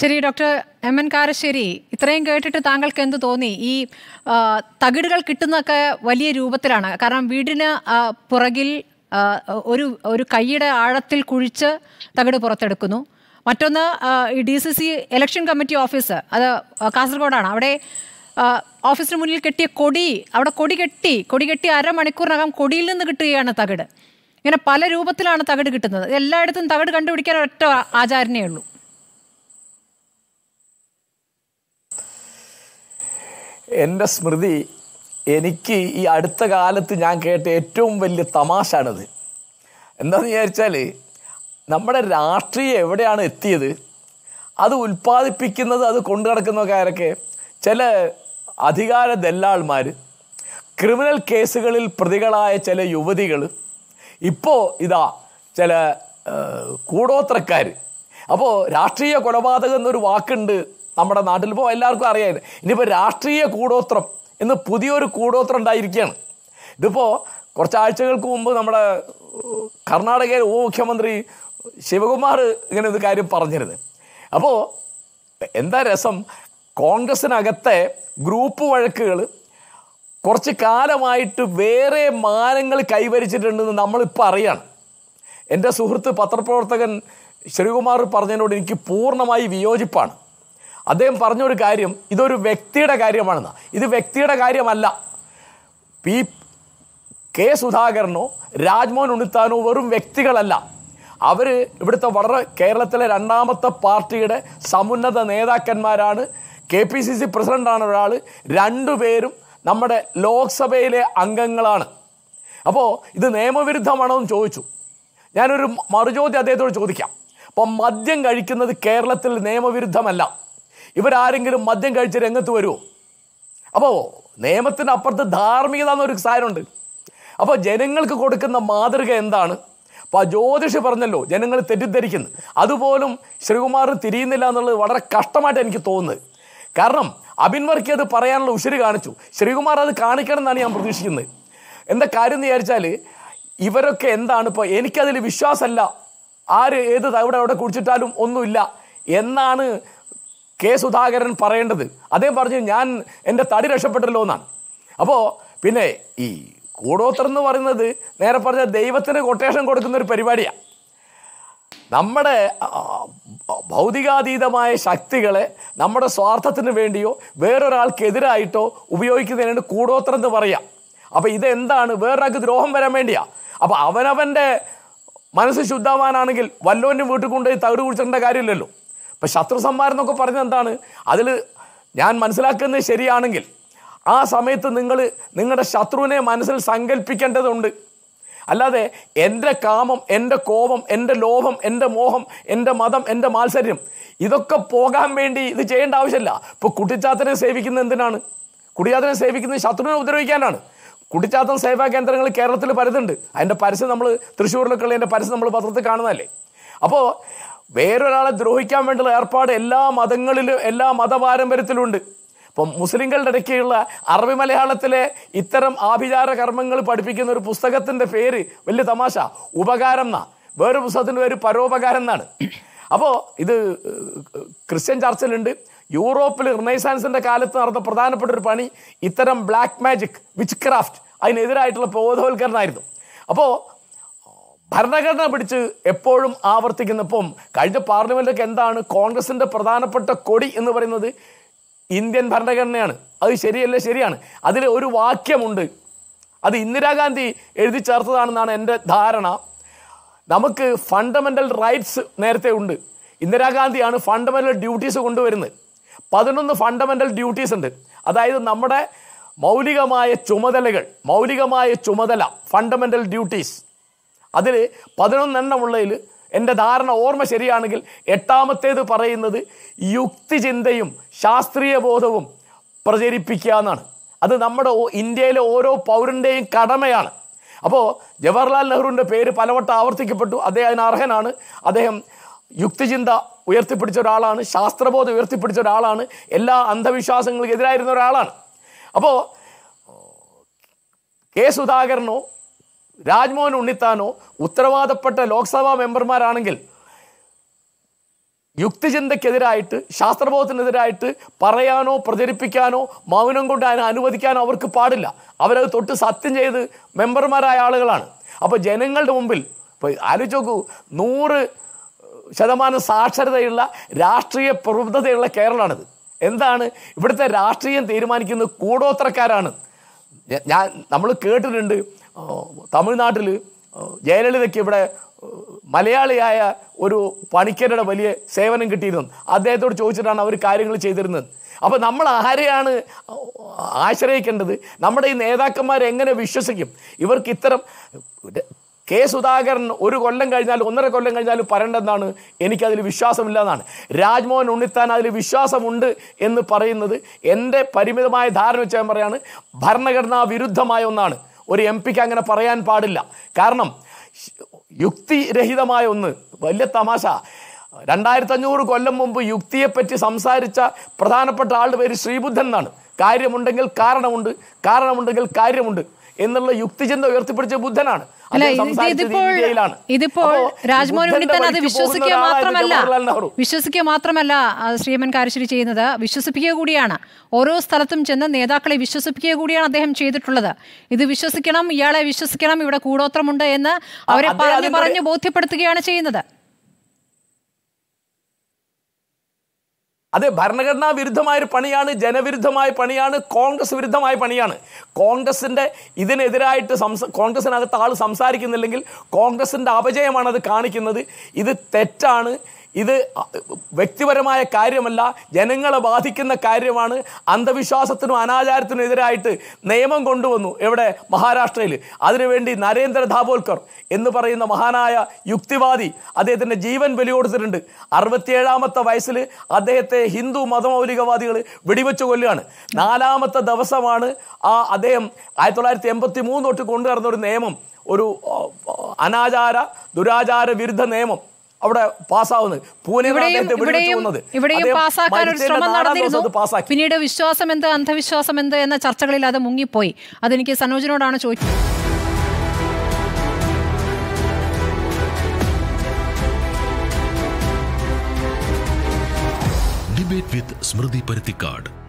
ശരി doctor M N Karassery ഇത്രയും കേട്ടിട്ട് താങ്കൾക്ക് എന്ത് തോന്നി ഈ തകിടുകൾ കിട്ടുന്നൊക്കെ വലിയ രൂപത്തിലാണ് കാരണം വീടിന് പുറകിൽ ഒരു ഒരു കൈയുടെ ആഴത്തിൽ കുഴിച്ച് തകിട് പുറത്തെടുക്കുന്നു മറ്റൊന്ന് ഈ D C C election committee office അത് കാസർഗോഡാണ് അവിടെ ഓഫീസിന് മുന്നിൽ കെട്ടിയ കൊടി അവിടെ കൊടി കെട്ടി കൊടി കെട്ടി അരമണിക്കൂറിനകം കൊടിയിൽ നിന്ന് കിട്ടുകയാണ് തകിട് ഇങ്ങനെ പല രൂപത്തിലാണ് തകിട് കിട്ടുന്നത് എല്ലായിടത്തും തകിട് കണ്ടുപിടിക്കാൻ ഒറ്റ ആചാരനേ ഉള്ളൂ എൻ്റെ സ്മൃതി എനിക്ക് ഈ അടുത്ത കാലത്ത് ഞാൻ കേട്ട ഏറ്റവും വലിയ തമാശാണത് എന്താണെന്ന് വിചാരിച്ചാൽ നമ്മുടെ രാഷ്ട്രീയം എവിടെയാണ് എത്തിയത് അത് ഉൽപ്പാദിപ്പിക്കുന്നത് അത് കൊണ്ടു ചില അധികാര ദല്ലാൾമാർ ക്രിമിനൽ കേസുകളിൽ പ്രതികളായ ചില യുവതികൾ ഇപ്പോൾ ഇതാ ചില കൂടോത്രക്കാർ അപ്പോൾ രാഷ്ട്രീയ കൊലപാതകം എന്നൊരു വാക്കുണ്ട് നമ്മുടെ നാട്ടിൽ ഇപ്പോൾ എല്ലാവർക്കും അറിയാതെ ഇനിയിപ്പോൾ രാഷ്ട്രീയ കൂടോത്രം എന്ന് പുതിയൊരു കൂടോത്രം ഉണ്ടായിരിക്കുകയാണ് ഇതിപ്പോൾ കുറച്ച് ആഴ്ചകൾക്ക് മുമ്പ് നമ്മുടെ കർണാടകയിലെ ഉപമുഖ്യമന്ത്രി ശിവകുമാർ ഇങ്ങനെ ഒരു കാര്യം പറഞ്ഞിരുന്നു അപ്പോൾ എന്താ രസം കോൺഗ്രസ്സിനകത്തെ ഗ്രൂപ്പ് വഴക്കുകൾ കുറച്ച് കാലമായിട്ട് വേറെ മാനങ്ങൾ കൈവരിച്ചിട്ടുണ്ടെന്ന് നമ്മളിപ്പോൾ അറിയാണ് എൻ്റെ സുഹൃത്ത് പത്രപ്രവർത്തകൻ ശ്രീകുമാർ പറഞ്ഞതിനോട് എനിക്ക് പൂർണ്ണമായി വിയോജിപ്പാണ് അദ്ദേഹം പറഞ്ഞൊരു കാര്യം ഇതൊരു വ്യക്തിയുടെ കാര്യമാണെന്ന് ഇത് വ്യക്തിയുടെ കാര്യമല്ല പി കെ സുധാകരനോ രാജ്മോഹൻ ഉണ്ണിത്താനോ വെറും വ്യക്തികളല്ല അവർ ഇവിടുത്തെ വളരെ കേരളത്തിലെ രണ്ടാമത്തെ പാർട്ടിയുടെ സമുന്നത നേതാക്കന്മാരാണ് കെ പി സി സി പ്രസിഡൻ്റാണ് ഒരാൾ രണ്ടുപേരും നമ്മുടെ ലോക്സഭയിലെ അംഗങ്ങളാണ് അപ്പോൾ ഇത് നിയമവിരുദ്ധമാണോ എന്ന് ചോദിച്ചു ഞാനൊരു മറുചോദ്യം അദ്ദേഹത്തോട് ചോദിക്കാം അപ്പം മദ്യം കഴിക്കുന്നത് കേരളത്തിൽ നിയമവിരുദ്ധമല്ല ഇവരാരെങ്കിലും മദ്യം കഴിച്ച് രംഗത്ത് വരുമോ അപ്പോൾ അപ്പുറത്ത് ധാർമ്മികത എന്നൊരു സാരമുണ്ട് അപ്പോൾ ജനങ്ങൾക്ക് കൊടുക്കുന്ന മാതൃക എന്താണ് അപ്പോൾ ആ ജ്യോതിഷി പറഞ്ഞല്ലോ ജനങ്ങൾ തെറ്റിദ്ധരിക്കുന്നു അതുപോലും ശ്രീകുമാർ തിരിയുന്നില്ല എന്നുള്ളത് വളരെ കഷ്ടമായിട്ട് എനിക്ക് തോന്നുന്നത് കാരണം അബിൻ അത് പറയാനുള്ള ഉശിര് കാണിച്ചു ശ്രീകുമാർ അത് കാണിക്കണം എന്നാണ് ഞാൻ പ്രതീക്ഷിക്കുന്നത് എന്താ കാര്യം എന്ന് വിചാരിച്ചാൽ ഇവരൊക്കെ എന്താണ് ഇപ്പോൾ എനിക്കതിൽ വിശ്വാസമല്ല ആര് ഏത് അവിടെ അവിടെ കുടിച്ചിട്ടാലും ഒന്നുമില്ല എന്നാണ് കെ സുധാകരൻ പറയേണ്ടത് അദ്ദേഹം പറഞ്ഞു ഞാൻ എൻ്റെ തടി രക്ഷപ്പെട്ടല്ലോ എന്നാണ് അപ്പോൾ പിന്നെ ഈ കൂടോത്തർ എന്ന് പറയുന്നത് നേരെ പറഞ്ഞ ദൈവത്തിന് കൊട്ടേഷൻ കൊടുക്കുന്ന ഒരു പരിപാടിയാണ് നമ്മുടെ ഭൗതികാതീതമായ ശക്തികളെ നമ്മുടെ സ്വാർത്ഥത്തിന് വേണ്ടിയോ വേറൊരാൾക്കെതിരായിട്ടോ ഉപയോഗിക്കുന്നതിനാണ് കൂടോത്രം എന്ന് പറയാം അപ്പോൾ ഇതെന്താണ് വേറൊരാൾക്ക് ദ്രോഹം വരാൻ വേണ്ടിയാ അപ്പോൾ അവനവൻ്റെ മനസ്സ് ശുദ്ധവാനാണെങ്കിൽ വല്ലോൻ്റെ വീട്ടിൽ കൊണ്ടുപോയി തകിട് കുടിച്ചിട്ടേണ്ട കാര്യമില്ലല്ലോ ഇപ്പം ശത്രു സംഹാരം എന്നൊക്കെ പറഞ്ഞത് എന്താണ് അതിൽ ഞാൻ മനസ്സിലാക്കുന്നത് ശരിയാണെങ്കിൽ ആ സമയത്ത് നിങ്ങൾ നിങ്ങളുടെ ശത്രുവിനെ മനസ്സിൽ സങ്കല്പിക്കേണ്ടതുണ്ട് അല്ലാതെ എൻ്റെ കാമം എൻ്റെ കോപം എൻ്റെ ലോഭം എൻ്റെ മോഹം എൻ്റെ മതം എൻ്റെ മാത്സര്യം ഇതൊക്കെ പോകാൻ വേണ്ടി ഇത് ചെയ്യേണ്ട ആവശ്യമില്ല ഇപ്പോൾ കുട്ടിച്ചാത്തനെ സേവിക്കുന്നത് എന്തിനാണ് കുടിയാത്തനെ സേവിക്കുന്നത് ശത്രുവിനെ ഉപദ്രവിക്കാനാണ് കുട്ടിച്ചാത്തൻ സേവാ കേന്ദ്രങ്ങൾ കേരളത്തിൽ പരതുണ്ട് അതിൻ്റെ പരസ്യം നമ്മൾ ഉള്ള അതിൻ്റെ പരസ്യം നമ്മൾ പത്രത്തിൽ കാണുന്നതല്ലേ അപ്പോൾ വേറൊരാളെ ദ്രോഹിക്കാൻ വേണ്ടിയുള്ള ഏർപ്പാട് എല്ലാ മതങ്ങളിലും എല്ലാ മതപാരമ്പര്യത്തിലുമുണ്ട് ഇപ്പം മുസ്ലിങ്ങളുടെ ഇടയ്ക്കുള്ള അറബി മലയാളത്തിലെ ഇത്തരം ആഭിചാര കർമ്മങ്ങൾ പഠിപ്പിക്കുന്ന ഒരു പുസ്തകത്തിൻ്റെ പേര് വലിയ തമാശ ഉപകാരം എന്നാ വേറൊരു പുസ്തകത്തിൻ്റെ പേര് പരോപകാരം എന്നാണ് അപ്പോൾ ഇത് ക്രിസ്ത്യൻ ചർച്ചിലുണ്ട് യൂറോപ്പിൽ റിനൈസാൻസിൻ്റെ കാലത്ത് നടന്ന പ്രധാനപ്പെട്ട ഒരു പണി ഇത്തരം ബ്ലാക്ക് മാജിക് വിച്ച് ക്രാഫ്റ്റ് അതിനെതിരായിട്ടുള്ള ബോധവൽക്കരണമായിരുന്നു അപ്പോൾ ഭരണഘടന പിടിച്ച് എപ്പോഴും ആവർത്തിക്കുന്നപ്പം കഴിഞ്ഞ പാർലമെൻറ്റൊക്കെ എന്താണ് കോൺഗ്രസിൻ്റെ പ്രധാനപ്പെട്ട കൊടി എന്ന് പറയുന്നത് ഇന്ത്യൻ ഭരണഘടനയാണ് അത് ശരിയല്ല ശരിയാണ് അതിൽ ഒരു വാക്യമുണ്ട് അത് ഇന്ദിരാഗാന്ധി എഴുതി ചേർത്തതാണെന്നാണ് എൻ്റെ ധാരണ നമുക്ക് ഫണ്ടമെൻ്റൽ റൈറ്റ്സ് നേരത്തെ ഉണ്ട് ഇന്ദിരാഗാന്ധിയാണ് ഫണ്ടമെൻ്റൽ ഡ്യൂട്ടീസ് കൊണ്ടുവരുന്നത് പതിനൊന്ന് ഫണ്ടമെൻ്റൽ ഡ്യൂട്ടീസ് ഉണ്ട് അതായത് നമ്മുടെ മൗലികമായ ചുമതലകൾ മൗലികമായ ചുമതല ഫണ്ടമെൻ്റൽ ഡ്യൂട്ടീസ് അതിൽ പതിനൊന്നെണ്ണമുള്ളതിൽ എൻ്റെ ധാരണ ഓർമ്മ ശരിയാണെങ്കിൽ എട്ടാമത്തേത് പറയുന്നത് യുക്തിചിന്തയും ശാസ്ത്രീയ ബോധവും പ്രചരിപ്പിക്കുക എന്നാണ് അത് നമ്മുടെ ഇന്ത്യയിലെ ഓരോ പൗരൻ്റെയും കടമയാണ് അപ്പോൾ ജവഹർലാൽ നെഹ്റുവിൻ്റെ പേര് പലവട്ടം ആവർത്തിക്കപ്പെട്ടു അദ്ദേഹം അതിന് അർഹനാണ് അദ്ദേഹം യുക്തിചിന്ത ഉയർത്തിപ്പിടിച്ച ഒരാളാണ് ശാസ്ത്രബോധം ഉയർത്തിപ്പിടിച്ച ഒരാളാണ് എല്ലാ അന്ധവിശ്വാസങ്ങൾക്കെതിരായിരുന്ന ഒരാളാണ് അപ്പോൾ കെ സുധാകരനോ രാജ്മോഹൻ ഉണ്ണിത്താനോ ഉത്തരവാദപ്പെട്ട ലോക്സഭാ മെമ്പർമാരാണെങ്കിൽ യുക്തിചിന്തക്കെതിരായിട്ട് ശാസ്ത്രബോധത്തിനെതിരായിട്ട് പറയാനോ പ്രചരിപ്പിക്കാനോ മൗനം കൊണ്ട് അതിനെ അനുവദിക്കാനോ അവർക്ക് പാടില്ല അവരത് തൊട്ട് സത്യം ചെയ്ത് മെമ്പർമാരായ ആളുകളാണ് അപ്പോൾ ജനങ്ങളുടെ മുമ്പിൽ ഇപ്പോൾ ആലോചിച്ച് നോക്കൂ നൂറ് ശതമാനം സാക്ഷരതയുള്ള രാഷ്ട്രീയ പ്രബുദ്ധതയുള്ള കേരളമാണിത് എന്താണ് ഇവിടുത്തെ രാഷ്ട്രീയം തീരുമാനിക്കുന്നത് കൂടോത്രക്കാരാണ് ഞാൻ നമ്മൾ കേട്ടിട്ടുണ്ട് തമിഴ്നാട്ടിൽ ജയലളിതയ്ക്ക് ഇവിടെ മലയാളിയായ ഒരു പണിക്കരുടെ വലിയ സേവനം കിട്ടിയിരുന്നു അദ്ദേഹത്തോട് ചോദിച്ചിട്ടാണ് അവർ കാര്യങ്ങൾ ചെയ്തിരുന്നത് അപ്പോൾ നമ്മൾ ആരെയാണ് ആശ്രയിക്കേണ്ടത് നമ്മുടെ ഈ നേതാക്കന്മാരെ എങ്ങനെ വിശ്വസിക്കും ഇവർക്ക് ഇത്തരം കെ സുധാകരൻ ഒരു കൊല്ലം കഴിഞ്ഞാൽ ഒന്നര കൊല്ലം കഴിഞ്ഞാൽ പറയേണ്ടതെന്നാണ് എനിക്കതിൽ വിശ്വാസമില്ലെന്നാണ് രാജ്മോഹൻ ഉണ്ണിത്താൻ അതിൽ വിശ്വാസമുണ്ട് എന്ന് പറയുന്നത് എൻ്റെ പരിമിതമായ ധാരണ വെച്ച് ഞാൻ ഭരണഘടനാ വിരുദ്ധമായ ഒന്നാണ് ഒരു എം പിക്ക് അങ്ങനെ പറയാൻ പാടില്ല കാരണം യുക്തിരഹിതമായ ഒന്ന് വലിയ തമാശ രണ്ടായിരത്തഞ്ഞൂറ് കൊല്ലം മുമ്പ് യുക്തിയെപ്പറ്റി സംസാരിച്ച പ്രധാനപ്പെട്ട ആളുടെ പേര് ശ്രീബുദ്ധൻ എന്നാണ് കാര്യമുണ്ടെങ്കിൽ കാരണമുണ്ട് കാരണമുണ്ടെങ്കിൽ കാര്യമുണ്ട് എന്നുള്ള യുക്തിചിന്ത ഉയർത്തിപ്പിടിച്ച ബുദ്ധനാണ് ഇതിപ്പോൾ രാജ്മോഹൻ ഉണ്ണിത്തൻ അത് വിശ്വസിക്കുക മാത്രമല്ല വിശ്വസിക്കുക മാത്രമല്ല ശ്രീമൻ കാരശ്ശേരി ചെയ്യുന്നത് വിശ്വസിപ്പിക്കുക കൂടിയാണ് ഓരോ സ്ഥലത്തും ചെന്ന് നേതാക്കളെ വിശ്വസിപ്പിക്കുക കൂടിയാണ് അദ്ദേഹം ചെയ്തിട്ടുള്ളത് ഇത് വിശ്വസിക്കണം ഇയാളെ വിശ്വസിക്കണം ഇവിടെ കൂടോത്രമുണ്ട് എന്ന് അവരെ പറഞ്ഞു പറഞ്ഞു ബോധ്യപ്പെടുത്തുകയാണ് ചെയ്യുന്നത് അത് ഭരണഘടനാ വിരുദ്ധമായൊരു പണിയാണ് ജനവിരുദ്ധമായ പണിയാണ് കോൺഗ്രസ് വിരുദ്ധമായ പണിയാണ് കോൺഗ്രസിൻ്റെ ഇതിനെതിരായിട്ട് സംസ കോൺഗ്രസിനകത്ത് ആൾ സംസാരിക്കുന്നില്ലെങ്കിൽ കോൺഗ്രസിൻ്റെ അപജയമാണ് അത് കാണിക്കുന്നത് ഇത് തെറ്റാണ് ഇത് വ്യക്തിപരമായ കാര്യമല്ല ജനങ്ങളെ ബാധിക്കുന്ന കാര്യമാണ് അന്ധവിശ്വാസത്തിനും അനാചാരത്തിനും എതിരായിട്ട് നിയമം കൊണ്ടുവന്നു എവിടെ മഹാരാഷ്ട്രയിൽ അതിനുവേണ്ടി നരേന്ദ്ര ധാബോൽക്കർ എന്ന് പറയുന്ന മഹാനായ യുക്തിവാദി അദ്ദേഹത്തിൻ്റെ ജീവൻ ബലി കൊടുത്തിട്ടുണ്ട് അറുപത്തിയേഴാമത്തെ വയസ്സിൽ അദ്ദേഹത്തെ ഹിന്ദു മതമൗലികവാദികൾ വെടിവെച്ച് കൊല്ലുകയാണ് നാലാമത്തെ ദിവസമാണ് ആ അദ്ദേഹം ആയിരത്തി തൊള്ളായിരത്തി എൺപത്തി മൂന്ന് തൊട്ട് കൊണ്ടുവരുന്ന ഒരു നിയമം ഒരു അനാചാര ദുരാചാര വിരുദ്ധ നിയമം അവിടെ പിന്നീട് വിശ്വാസം എന്ത് അന്ധവിശ്വാസം എന്ത് എന്ന ചർച്ചകളിൽ അത് മുങ്ങിപ്പോയി അതെനിക്ക് സനോജിനോടാണ് ചോദിച്ചത് ഡിബേറ്റ് വിത്ത് സ്മൃതി പരുത്തിക്കാട്